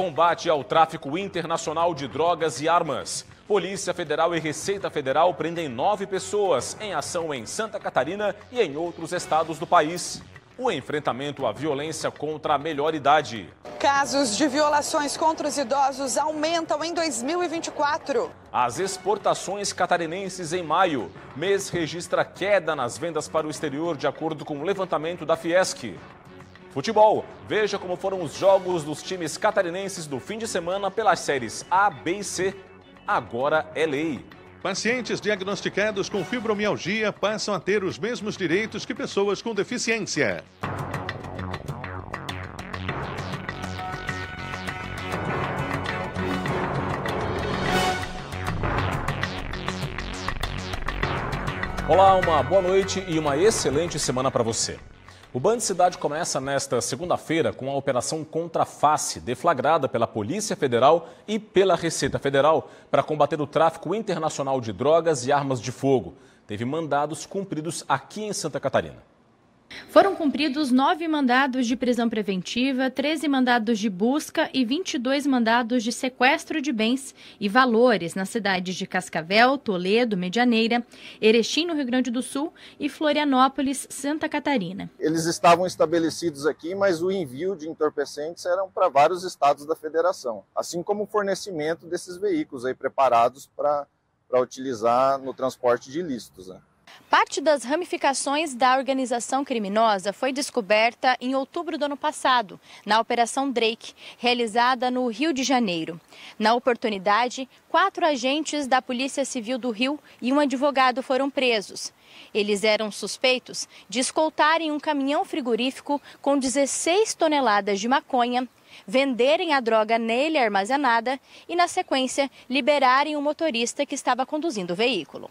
combate ao tráfico internacional de drogas e armas. Polícia Federal e Receita Federal prendem nove pessoas em ação em Santa Catarina e em outros estados do país o enfrentamento à violência contra a melhor idade. Casos de violações contra os idosos aumentam em 2024. As exportações catarinenses em maio. Mês registra queda nas vendas para o exterior, de acordo com o levantamento da Fiesc. Futebol. Veja como foram os jogos dos times catarinenses do fim de semana pelas séries A, B e C. Agora é lei. Pacientes diagnosticados com fibromialgia passam a ter os mesmos direitos que pessoas com deficiência. Olá, uma boa noite e uma excelente semana para você. O Bando Cidade começa nesta segunda-feira com a operação Contraface, deflagrada pela Polícia Federal e pela Receita Federal para combater o tráfico internacional de drogas e armas de fogo. Teve mandados cumpridos aqui em Santa Catarina. Foram cumpridos nove mandados de prisão preventiva, 13 mandados de busca e 22 mandados de sequestro de bens e valores nas cidades de Cascavel, Toledo, Medianeira, Erechim, no Rio Grande do Sul e Florianópolis, Santa Catarina. Eles estavam estabelecidos aqui, mas o envio de entorpecentes eram para vários estados da federação, assim como o fornecimento desses veículos aí preparados para utilizar no transporte de ilícitos. Né? Parte das ramificações da organização criminosa foi descoberta em outubro do ano passado, na Operação Drake, realizada no Rio de Janeiro. Na oportunidade, quatro agentes da Polícia Civil do Rio e um advogado foram presos. Eles eram suspeitos de escoltarem um caminhão frigorífico com 16 toneladas de maconha, venderem a droga nele armazenada e, na sequência, liberarem o motorista que estava conduzindo o veículo.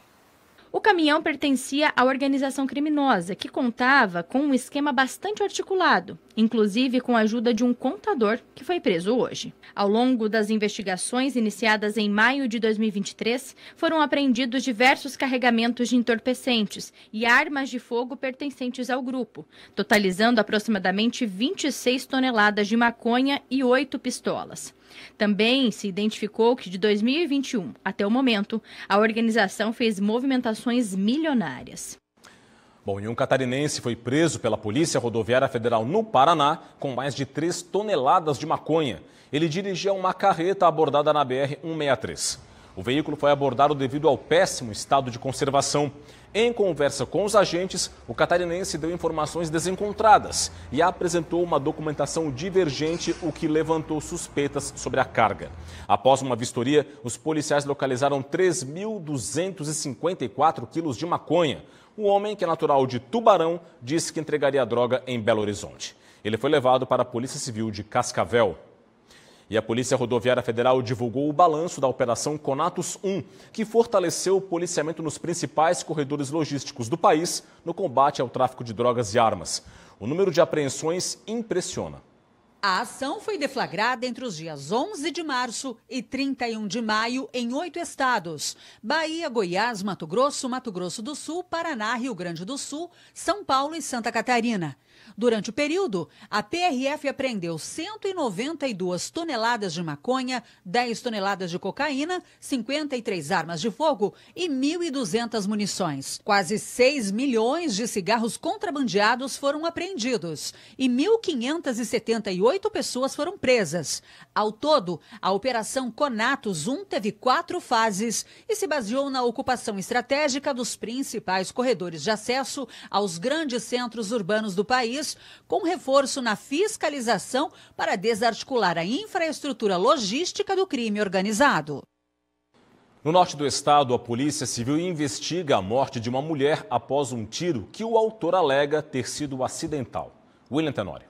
O caminhão pertencia à organização criminosa, que contava com um esquema bastante articulado, inclusive com a ajuda de um contador que foi preso hoje. Ao longo das investigações iniciadas em maio de 2023, foram apreendidos diversos carregamentos de entorpecentes e armas de fogo pertencentes ao grupo, totalizando aproximadamente 26 toneladas de maconha e 8 pistolas. Também se identificou que de 2021 até o momento, a organização fez movimentações milionárias. Bom, e um catarinense foi preso pela Polícia Rodoviária Federal no Paraná com mais de 3 toneladas de maconha. Ele dirigia uma carreta abordada na BR-163. O veículo foi abordado devido ao péssimo estado de conservação. Em conversa com os agentes, o catarinense deu informações desencontradas e apresentou uma documentação divergente, o que levantou suspeitas sobre a carga. Após uma vistoria, os policiais localizaram 3.254 quilos de maconha. O homem, que é natural de Tubarão, disse que entregaria a droga em Belo Horizonte. Ele foi levado para a Polícia Civil de Cascavel. E a Polícia Rodoviária Federal divulgou o balanço da Operação Conatus 1, que fortaleceu o policiamento nos principais corredores logísticos do país no combate ao tráfico de drogas e armas. O número de apreensões impressiona. A ação foi deflagrada entre os dias 11 de março e 31 de maio em oito estados: Bahia, Goiás, Mato Grosso, Mato Grosso do Sul, Paraná, Rio Grande do Sul, São Paulo e Santa Catarina. Durante o período, a PRF apreendeu 192 toneladas de maconha, 10 toneladas de cocaína, 53 armas de fogo e 1.200 munições. Quase 6 milhões de cigarros contrabandeados foram apreendidos e 1.578 pessoas foram presas. Ao todo, a Operação Conatos 1 teve quatro fases e se baseou na ocupação estratégica dos principais corredores de acesso aos grandes centros urbanos do país com reforço na fiscalização para desarticular a infraestrutura logística do crime organizado. No norte do estado, a Polícia Civil investiga a morte de uma mulher após um tiro que o autor alega ter sido acidental. William Tenório.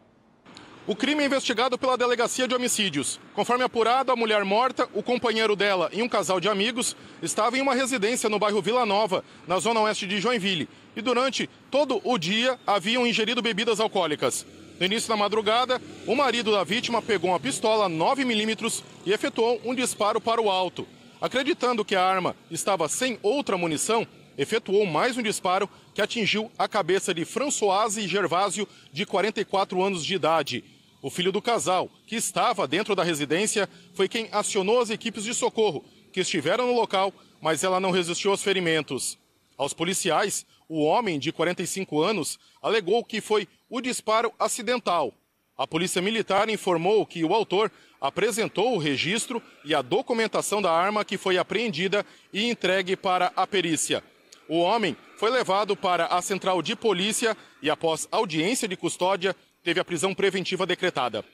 O crime é investigado pela Delegacia de Homicídios. Conforme apurado, a mulher morta, o companheiro dela e um casal de amigos estavam em uma residência no bairro Vila Nova, na zona oeste de Joinville, e durante todo o dia haviam ingerido bebidas alcoólicas. No início da madrugada, o marido da vítima pegou uma pistola 9mm e efetuou um disparo para o alto. Acreditando que a arma estava sem outra munição, efetuou mais um disparo que atingiu a cabeça de Françoise Gervásio, de 44 anos de idade. O filho do casal, que estava dentro da residência, foi quem acionou as equipes de socorro, que estiveram no local, mas ela não resistiu aos ferimentos. Aos policiais, o homem de 45 anos alegou que foi o disparo acidental. A Polícia Militar informou que o autor apresentou o registro e a documentação da arma que foi apreendida e entregue para a perícia. O homem foi levado para a central de polícia e, após audiência de custódia, teve a prisão preventiva decretada.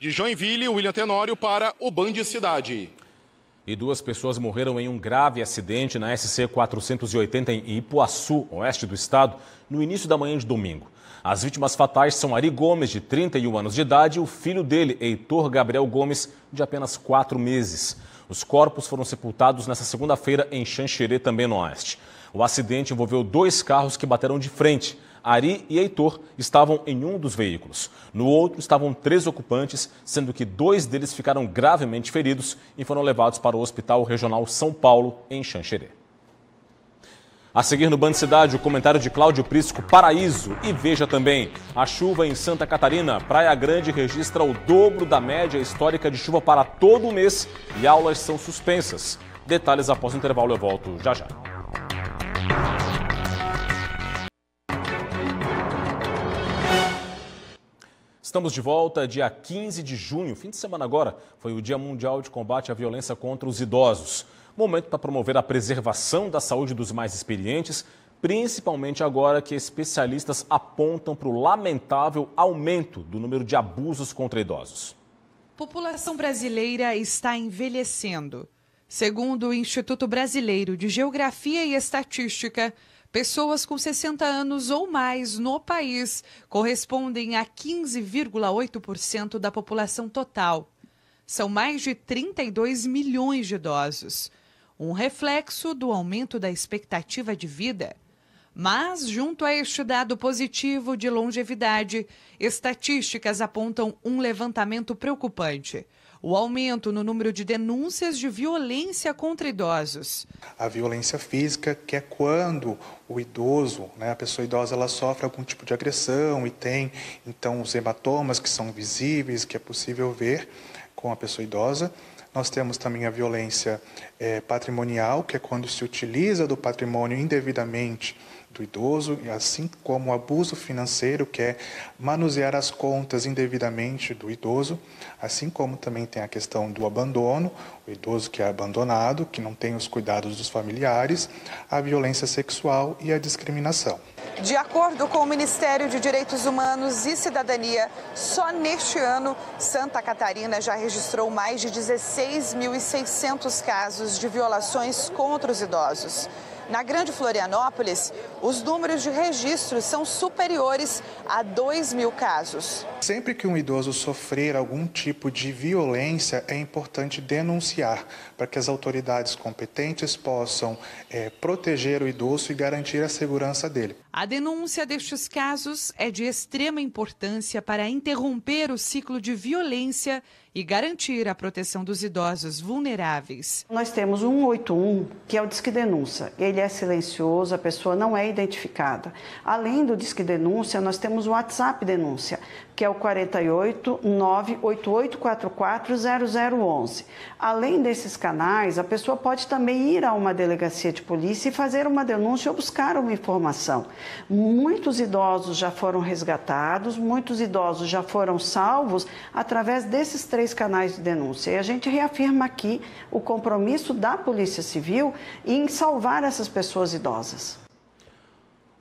De Joinville, William Tenório para o Band Cidade e duas pessoas morreram em um grave acidente na SC 480 em Ipuaçu, oeste do estado, no início da manhã de domingo. As vítimas fatais são Ari Gomes, de 31 anos de idade, e o filho dele, Heitor Gabriel Gomes, de apenas 4 meses. Os corpos foram sepultados nesta segunda-feira em Xanxerê, também no oeste. O acidente envolveu dois carros que bateram de frente. Ari e Heitor estavam em um dos veículos. No outro estavam três ocupantes, sendo que dois deles ficaram gravemente feridos e foram levados para o Hospital Regional São Paulo, em Xanxerê. A seguir no Band Cidade, o comentário de Cláudio Prisco, Paraíso. E veja também, a chuva em Santa Catarina, Praia Grande registra o dobro da média histórica de chuva para todo o mês e aulas são suspensas. Detalhes após o intervalo, eu volto já já. Estamos de volta dia 15 de junho, fim de semana agora, foi o Dia Mundial de Combate à Violência contra os Idosos. Momento para promover a preservação da saúde dos mais experientes, principalmente agora que especialistas apontam para o lamentável aumento do número de abusos contra idosos. População brasileira está envelhecendo. Segundo o Instituto Brasileiro de Geografia e Estatística, Pessoas com 60 anos ou mais no país correspondem a 15,8% da população total. São mais de 32 milhões de idosos, um reflexo do aumento da expectativa de vida. Mas, junto a este dado positivo de longevidade, estatísticas apontam um levantamento preocupante o aumento no número de denúncias de violência contra idosos. A violência física, que é quando o idoso, né, a pessoa idosa, ela sofre algum tipo de agressão e tem então os hematomas que são visíveis, que é possível ver com a pessoa idosa. Nós temos também a violência é, patrimonial, que é quando se utiliza do patrimônio indevidamente do idoso, assim como o abuso financeiro, que é manusear as contas indevidamente do idoso, assim como também tem a questão do abandono, o idoso que é abandonado, que não tem os cuidados dos familiares, a violência sexual e a discriminação. De acordo com o Ministério de Direitos Humanos e Cidadania, só neste ano, Santa Catarina já registrou mais de 16.600 casos de violações contra os idosos. Na Grande Florianópolis, os números de registros são superiores a 2 mil casos. Sempre que um idoso sofrer algum tipo de violência, é importante denunciar para que as autoridades competentes possam é, proteger o idoso e garantir a segurança dele. A denúncia destes casos é de extrema importância para interromper o ciclo de violência e garantir a proteção dos idosos vulneráveis. Nós temos o 181, que é o Disque Denúncia. Ele é silencioso, a pessoa não é identificada. Além do Disque Denúncia, nós temos o WhatsApp Denúncia que é o 48 Além desses canais, a pessoa pode também ir a uma delegacia de polícia e fazer uma denúncia ou buscar uma informação. Muitos idosos já foram resgatados, muitos idosos já foram salvos através desses três canais de denúncia. E a gente reafirma aqui o compromisso da Polícia Civil em salvar essas pessoas idosas.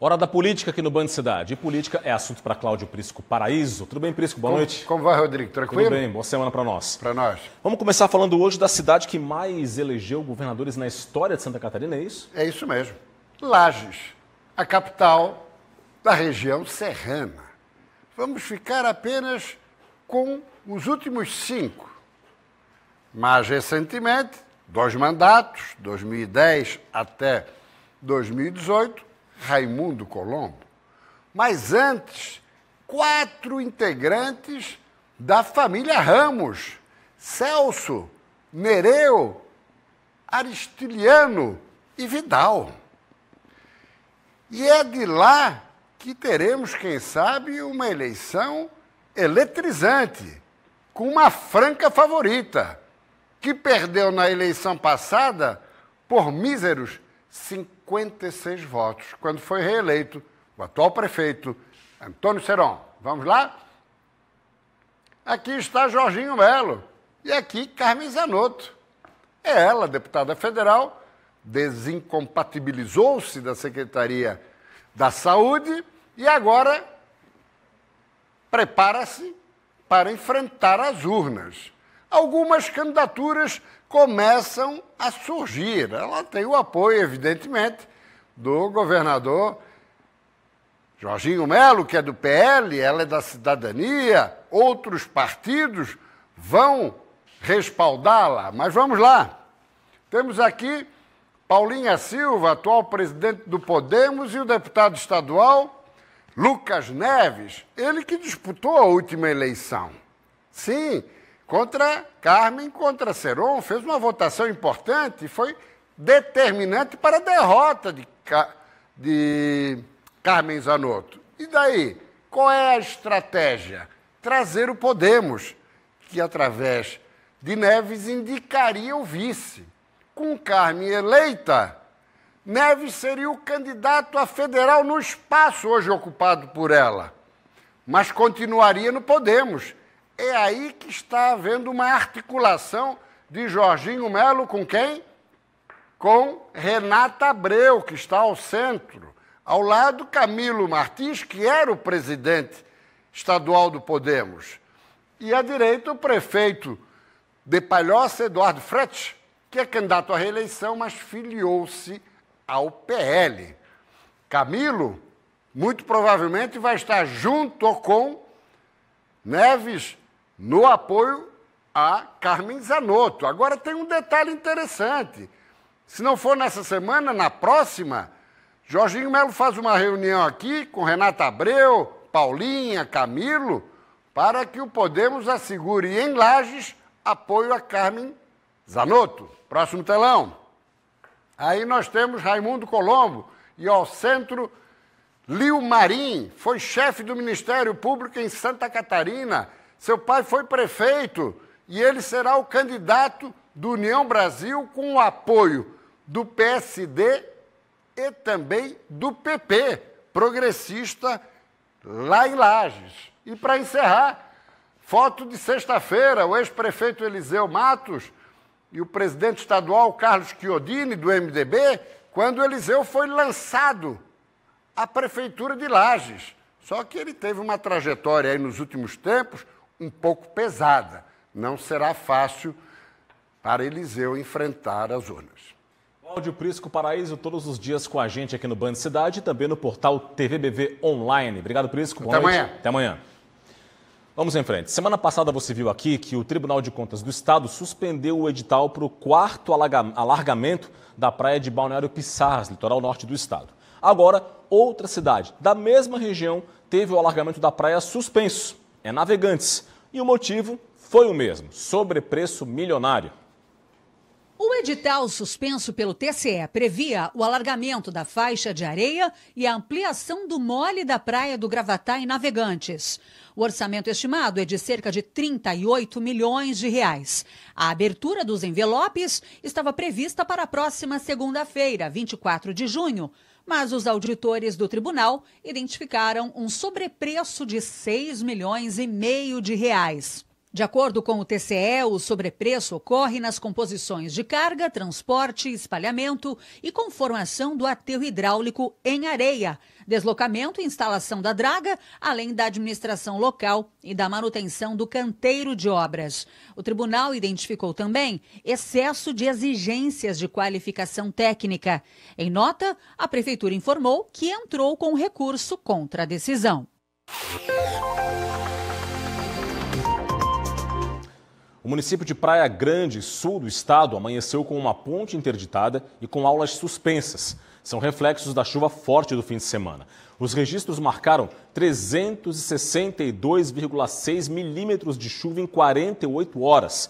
Hora da política aqui no Band Cidade. E política é assunto para Cláudio Prisco Paraíso. Tudo bem, Prisco? Boa como, noite. Como vai, Rodrigo? Tranquilo? Tudo bem, boa semana para nós. Para nós. Vamos começar falando hoje da cidade que mais elegeu governadores na história de Santa Catarina, é isso? É isso mesmo. Lages, a capital da região serrana. Vamos ficar apenas com os últimos cinco. Mais recentemente, dois mandatos, 2010 até 2018, Raimundo Colombo, mas antes quatro integrantes da família Ramos: Celso, Nereu, Aristiliano e Vidal. E é de lá que teremos, quem sabe, uma eleição eletrizante, com uma franca favorita, que perdeu na eleição passada por míseros 50. 56 votos, quando foi reeleito o atual prefeito Antônio Seron. Vamos lá? Aqui está Jorginho Melo e aqui Carmen Zanotto. É ela, deputada federal, desincompatibilizou-se da Secretaria da Saúde e agora prepara-se para enfrentar as urnas algumas candidaturas começam a surgir. Ela tem o apoio, evidentemente, do governador Jorginho Melo, que é do PL, ela é da cidadania, outros partidos vão respaldá-la. Mas vamos lá. Temos aqui Paulinha Silva, atual presidente do Podemos, e o deputado estadual Lucas Neves, ele que disputou a última eleição. Sim, contra Carmen, contra Seron, fez uma votação importante e foi determinante para a derrota de, de Carmen Zanotto. E daí? Qual é a estratégia? Trazer o Podemos, que através de Neves indicaria o vice. Com Carmen eleita, Neves seria o candidato a federal no espaço hoje ocupado por ela, mas continuaria no Podemos é aí que está havendo uma articulação de Jorginho Melo com quem? Com Renata Abreu, que está ao centro, ao lado Camilo Martins, que era o presidente estadual do Podemos. E à direita, o prefeito de Palhoça, Eduardo Frete, que é candidato à reeleição, mas filiou-se ao PL. Camilo, muito provavelmente, vai estar junto com Neves no apoio a Carmen Zanotto. Agora tem um detalhe interessante. Se não for nessa semana, na próxima, Jorginho Melo faz uma reunião aqui com Renata Abreu, Paulinha, Camilo, para que o Podemos assegure em Lages apoio a Carmen Zanotto. Próximo telão. Aí nós temos Raimundo Colombo e ao centro Lio Marim, foi chefe do Ministério Público em Santa Catarina seu pai foi prefeito e ele será o candidato do União Brasil com o apoio do PSD e também do PP, progressista lá em Lages. E para encerrar, foto de sexta-feira, o ex-prefeito Eliseu Matos e o presidente estadual Carlos Chiodini, do MDB, quando Eliseu foi lançado à prefeitura de Lages. Só que ele teve uma trajetória aí nos últimos tempos, um pouco pesada. Não será fácil para Eliseu enfrentar as urnas. Cláudio Prisco Paraíso, todos os dias com a gente aqui no Band Cidade e também no portal TVBV Online. Obrigado, Prisco. Até amanhã. Até amanhã. Vamos em frente. Semana passada você viu aqui que o Tribunal de Contas do Estado suspendeu o edital para o quarto alargamento da praia de Balneário Pissarras, litoral norte do estado. Agora, outra cidade da mesma região teve o alargamento da praia suspenso. É Navegantes. E o motivo foi o mesmo: sobrepreço milionário. O edital suspenso pelo TCE previa o alargamento da faixa de areia e a ampliação do mole da praia do Gravatá em Navegantes. O orçamento estimado é de cerca de 38 milhões de reais. A abertura dos envelopes estava prevista para a próxima segunda-feira, 24 de junho, mas os auditores do tribunal identificaram um sobrepreço de 6 milhões e meio de reais. De acordo com o TCE, o sobrepreço ocorre nas composições de carga, transporte, espalhamento e conformação do aterro hidráulico em areia, deslocamento e instalação da draga, além da administração local e da manutenção do canteiro de obras. O tribunal identificou também excesso de exigências de qualificação técnica. Em nota, a prefeitura informou que entrou com recurso contra a decisão. O município de Praia Grande, sul do estado, amanheceu com uma ponte interditada e com aulas suspensas. São reflexos da chuva forte do fim de semana. Os registros marcaram 362,6 milímetros de chuva em 48 horas.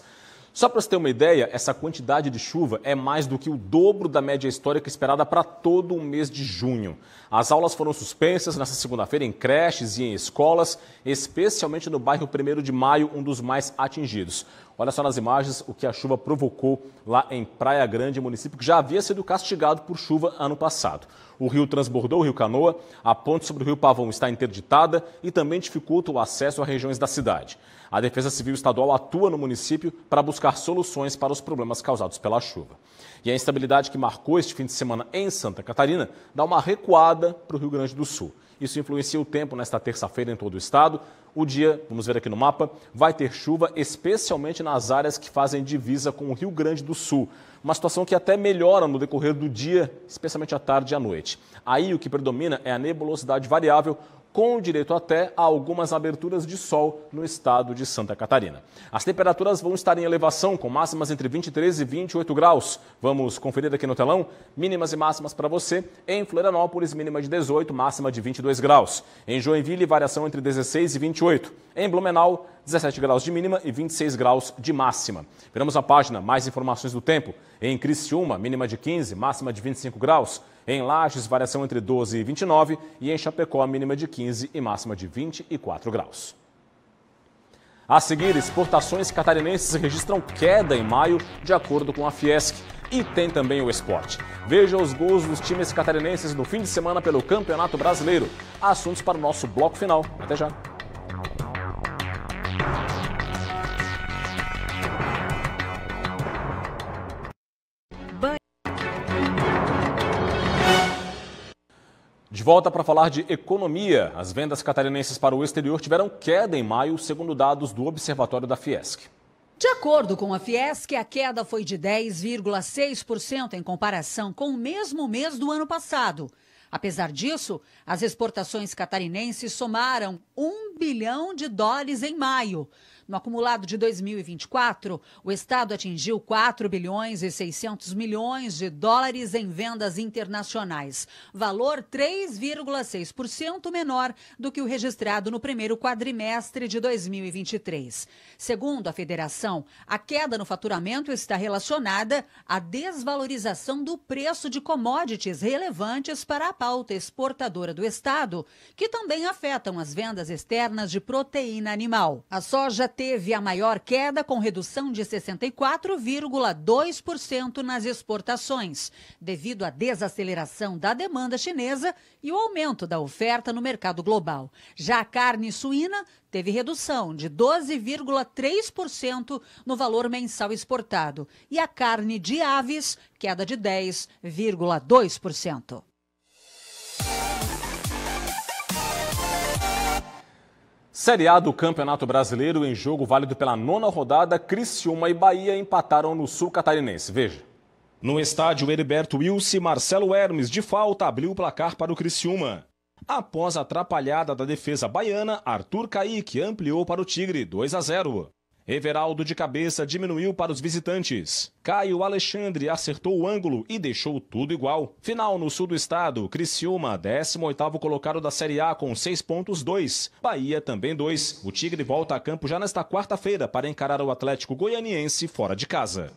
Só para você ter uma ideia, essa quantidade de chuva é mais do que o dobro da média histórica esperada para todo o mês de junho. As aulas foram suspensas nesta segunda-feira em creches e em escolas, especialmente no bairro 1 de Maio, um dos mais atingidos. Olha só nas imagens o que a chuva provocou lá em Praia Grande, município que já havia sido castigado por chuva ano passado. O rio transbordou o rio Canoa, a ponte sobre o rio Pavão está interditada e também dificulta o acesso a regiões da cidade. A Defesa Civil Estadual atua no município para buscar soluções para os problemas causados pela chuva. E a instabilidade que marcou este fim de semana em Santa Catarina dá uma recuada para o Rio Grande do Sul. Isso influencia o tempo nesta terça-feira em todo o estado. O dia, vamos ver aqui no mapa, vai ter chuva, especialmente nas áreas que fazem divisa com o Rio Grande do Sul. Uma situação que até melhora no decorrer do dia, especialmente à tarde e à noite. Aí o que predomina é a nebulosidade variável, com direito até a algumas aberturas de sol no estado de Santa Catarina. As temperaturas vão estar em elevação, com máximas entre 23 e 28 graus. Vamos conferir aqui no telão mínimas e máximas para você. Em Florianópolis, mínima de 18, máxima de 22 graus. Em Joinville, variação entre 16 e 28. Em Blumenau, 17 graus de mínima e 26 graus de máxima. Viramos a página, mais informações do tempo. Em Criciúma, mínima de 15, máxima de 25 graus. Em Lages, variação entre 12 e 29 e em Chapecó, a mínima de 15 e máxima de 24 graus. A seguir, exportações catarinenses registram queda em maio, de acordo com a Fiesc. E tem também o esporte. Veja os gols dos times catarinenses no fim de semana pelo Campeonato Brasileiro. Assuntos para o nosso bloco final. Até já! volta para falar de economia. As vendas catarinenses para o exterior tiveram queda em maio, segundo dados do Observatório da Fiesc. De acordo com a Fiesc, a queda foi de 10,6% em comparação com o mesmo mês do ano passado. Apesar disso, as exportações catarinenses somaram 1 bilhão de dólares em maio. No acumulado de 2024, o Estado atingiu 4 bilhões e 600 milhões de dólares em vendas internacionais, valor 3,6% menor do que o registrado no primeiro quadrimestre de 2023. Segundo a federação, a queda no faturamento está relacionada à desvalorização do preço de commodities relevantes para a pauta exportadora do Estado, que também afetam as vendas externas de proteína animal. A soja teve a maior queda, com redução de 64,2% nas exportações, devido à desaceleração da demanda chinesa e o aumento da oferta no mercado global. Já a carne suína teve redução de 12,3% no valor mensal exportado e a carne de aves, queda de 10,2%. Série A do Campeonato Brasileiro, em jogo válido pela nona rodada, Criciúma e Bahia empataram no sul catarinense. Veja. No estádio Heriberto Wilson, Marcelo Hermes, de falta, abriu o placar para o Criciúma. Após a atrapalhada da defesa baiana, Arthur Caíque ampliou para o Tigre 2 a 0. Everaldo de cabeça diminuiu para os visitantes. Caio Alexandre acertou o ângulo e deixou tudo igual. Final no sul do estado, Criciúma, 18º colocado da Série A com 6 pontos 2, Bahia também 2. O Tigre volta a campo já nesta quarta-feira para encarar o Atlético Goianiense fora de casa.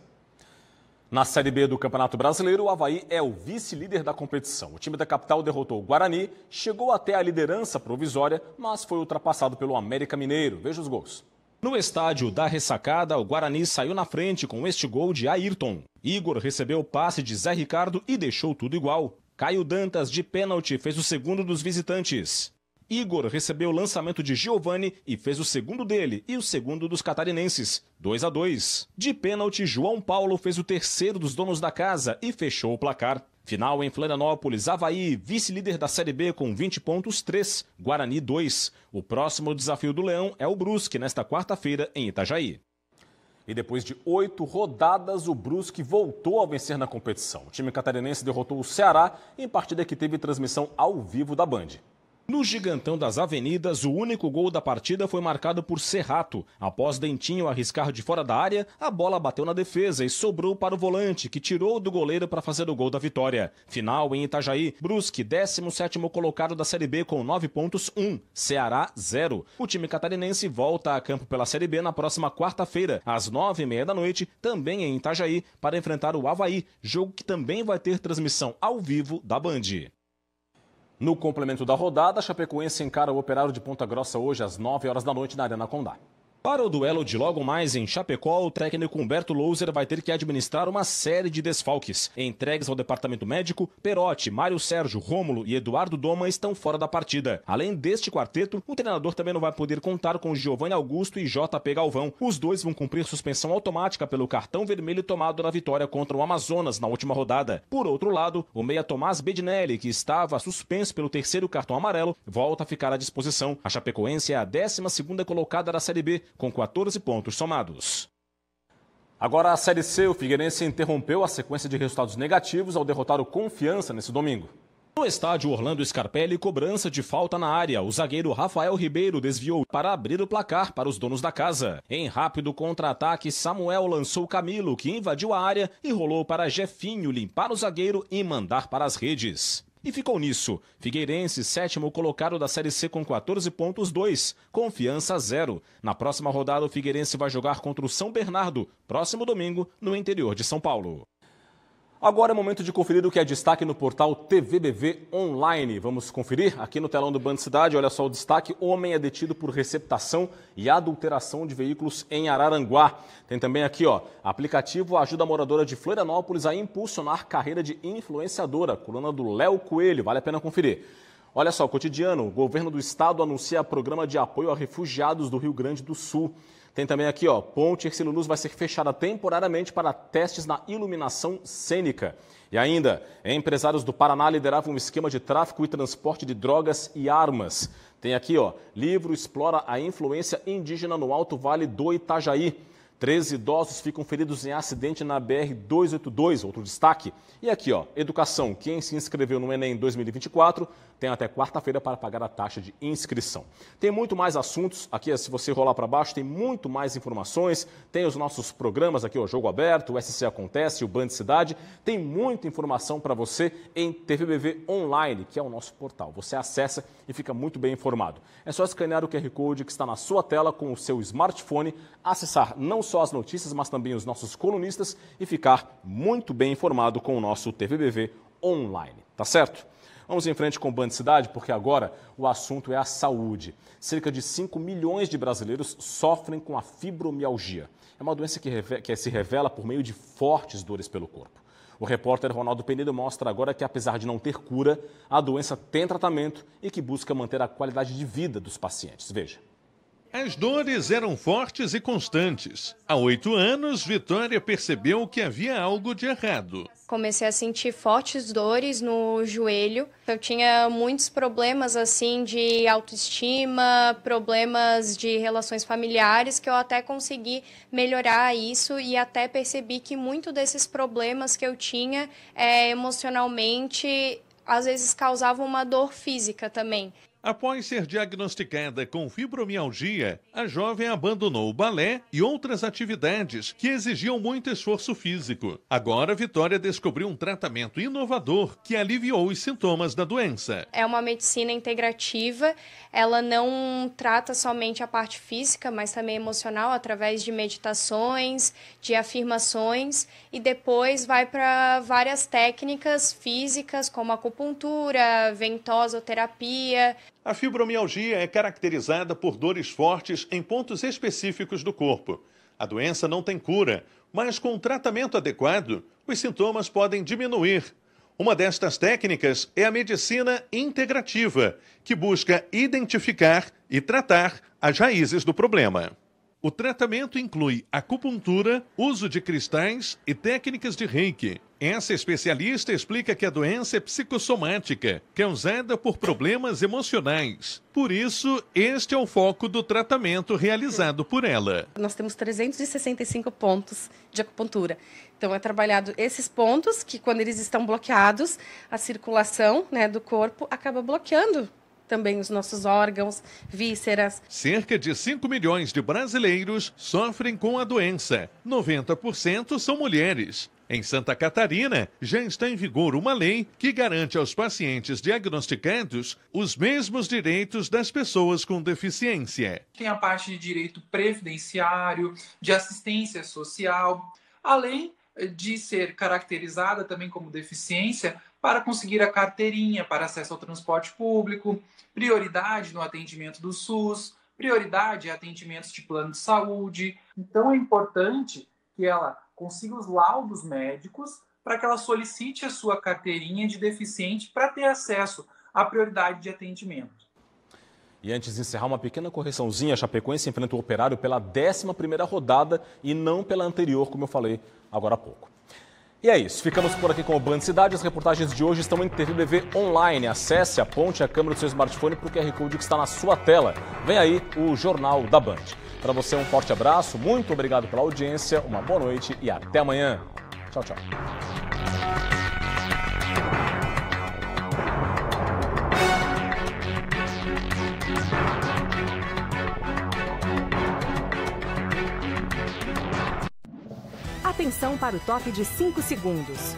Na Série B do Campeonato Brasileiro, o Havaí é o vice-líder da competição. O time da capital derrotou o Guarani, chegou até a liderança provisória, mas foi ultrapassado pelo América Mineiro. Veja os gols. No estádio da ressacada, o Guarani saiu na frente com este gol de Ayrton. Igor recebeu o passe de Zé Ricardo e deixou tudo igual. Caio Dantas, de pênalti, fez o segundo dos visitantes. Igor recebeu o lançamento de Giovani e fez o segundo dele e o segundo dos catarinenses, 2 a 2. De pênalti, João Paulo fez o terceiro dos donos da casa e fechou o placar. Final em Florianópolis, Havaí, vice-líder da Série B com 20 pontos, 3, Guarani 2. O próximo desafio do Leão é o Brusque, nesta quarta-feira em Itajaí. E depois de oito rodadas, o Brusque voltou a vencer na competição. O time catarinense derrotou o Ceará em partida que teve transmissão ao vivo da Band. No Gigantão das Avenidas, o único gol da partida foi marcado por Serrato. Após Dentinho arriscar de fora da área, a bola bateu na defesa e sobrou para o volante, que tirou do goleiro para fazer o gol da vitória. Final em Itajaí, Brusque, 17º colocado da Série B com 9 pontos, 1, Ceará 0. O time catarinense volta a campo pela Série B na próxima quarta-feira, às 9h30 da noite, também em Itajaí, para enfrentar o Havaí, jogo que também vai ter transmissão ao vivo da Band. No complemento da rodada, a Chapecoense encara o Operário de Ponta Grossa hoje às 9 horas da noite na Arena Condá. Para o duelo de logo mais em Chapecó, o técnico Humberto Louser vai ter que administrar uma série de desfalques. Entregues ao departamento médico, Perotti, Mário Sérgio, Rômulo e Eduardo Doma estão fora da partida. Além deste quarteto, o treinador também não vai poder contar com Giovanni Augusto e JP Galvão. Os dois vão cumprir suspensão automática pelo cartão vermelho tomado na vitória contra o Amazonas na última rodada. Por outro lado, o meia Tomás Bedinelli, que estava suspenso pelo terceiro cartão amarelo, volta a ficar à disposição. A Chapecoense é a 12 segunda colocada da Série B com 14 pontos somados. Agora a Série C, o Figueirense interrompeu a sequência de resultados negativos ao derrotar o Confiança nesse domingo. No estádio Orlando Scarpelli, cobrança de falta na área. O zagueiro Rafael Ribeiro desviou para abrir o placar para os donos da casa. Em rápido contra-ataque, Samuel lançou Camilo, que invadiu a área e rolou para Jefinho limpar o zagueiro e mandar para as redes. E ficou nisso. Figueirense, sétimo colocado da Série C com 14 pontos, 2. Confiança, zero. Na próxima rodada, o Figueirense vai jogar contra o São Bernardo, próximo domingo, no interior de São Paulo. Agora é momento de conferir o que é destaque no portal TVBV Online. Vamos conferir aqui no telão do Band Cidade. Olha só o destaque: homem é detido por receptação e adulteração de veículos em Araranguá. Tem também aqui, ó, aplicativo ajuda a moradora de Florianópolis a impulsionar carreira de influenciadora. Coluna do Léo Coelho. Vale a pena conferir. Olha só, cotidiano: o governo do estado anuncia programa de apoio a refugiados do Rio Grande do Sul. Tem também aqui, ó, Ponte Ercílio Luz vai ser fechada temporariamente para testes na iluminação cênica. E ainda, empresários do Paraná lideravam um esquema de tráfico e transporte de drogas e armas. Tem aqui, ó, livro explora a influência indígena no Alto Vale do Itajaí. 13 idosos ficam feridos em acidente na BR-282, outro destaque. E aqui, ó, educação. Quem se inscreveu no Enem 2024 tem até quarta-feira para pagar a taxa de inscrição. Tem muito mais assuntos. Aqui, se você rolar para baixo, tem muito mais informações. Tem os nossos programas aqui, o Jogo Aberto, o SC Acontece, o Band Cidade. Tem muita informação para você em TVBV Online, que é o nosso portal. Você acessa e fica muito bem informado. É só escanear o QR Code que está na sua tela com o seu smartphone, acessar não só as notícias, mas também os nossos colunistas e ficar muito bem informado com o nosso TVBV online, tá certo? Vamos em frente com o Band Cidade, porque agora o assunto é a saúde. Cerca de 5 milhões de brasileiros sofrem com a fibromialgia. É uma doença que, que se revela por meio de fortes dores pelo corpo. O repórter Ronaldo Penedo mostra agora que, apesar de não ter cura, a doença tem tratamento e que busca manter a qualidade de vida dos pacientes. Veja. As dores eram fortes e constantes. Há oito anos, Vitória percebeu que havia algo de errado. Comecei a sentir fortes dores no joelho. Eu tinha muitos problemas assim de autoestima, problemas de relações familiares, que eu até consegui melhorar isso e até percebi que muito desses problemas que eu tinha é, emocionalmente às vezes causavam uma dor física também. Após ser diagnosticada com fibromialgia, a jovem abandonou o balé e outras atividades que exigiam muito esforço físico. Agora, Vitória descobriu um tratamento inovador que aliviou os sintomas da doença. É uma medicina integrativa, ela não trata somente a parte física, mas também emocional, através de meditações, de afirmações e depois vai para várias técnicas físicas, como acupuntura, ventosoterapia a fibromialgia é caracterizada por dores fortes em pontos específicos do corpo. A doença não tem cura, mas com o tratamento adequado, os sintomas podem diminuir. Uma destas técnicas é a medicina integrativa, que busca identificar e tratar as raízes do problema. O tratamento inclui acupuntura, uso de cristais e técnicas de reiki. Essa especialista explica que a doença é psicossomática, causada por problemas emocionais. Por isso, este é o foco do tratamento realizado por ela. Nós temos 365 pontos de acupuntura. Então, é trabalhado esses pontos que, quando eles estão bloqueados, a circulação né, do corpo acaba bloqueando também os nossos órgãos, vísceras. Cerca de 5 milhões de brasileiros sofrem com a doença. 90% são mulheres. Em Santa Catarina, já está em vigor uma lei que garante aos pacientes diagnosticados os mesmos direitos das pessoas com deficiência. Tem a parte de direito previdenciário, de assistência social, além de ser caracterizada também como deficiência para conseguir a carteirinha para acesso ao transporte público, prioridade no atendimento do SUS, prioridade em atendimentos de plano de saúde. Então é importante que ela consiga os laudos médicos para que ela solicite a sua carteirinha de deficiente para ter acesso à prioridade de atendimento. E antes de encerrar, uma pequena correçãozinha. A Chapecoense enfrenta o Operário pela 11ª rodada e não pela anterior, como eu falei agora há pouco. E é isso. Ficamos por aqui com o Band Cidade. As reportagens de hoje estão em TVBV Online. Acesse, aponte a câmera do seu smartphone para o QR Code que está na sua tela. Vem aí o Jornal da Band. Para você, um forte abraço, muito obrigado pela audiência, uma boa noite e até amanhã. Tchau, tchau. Atenção para o top de 5 segundos.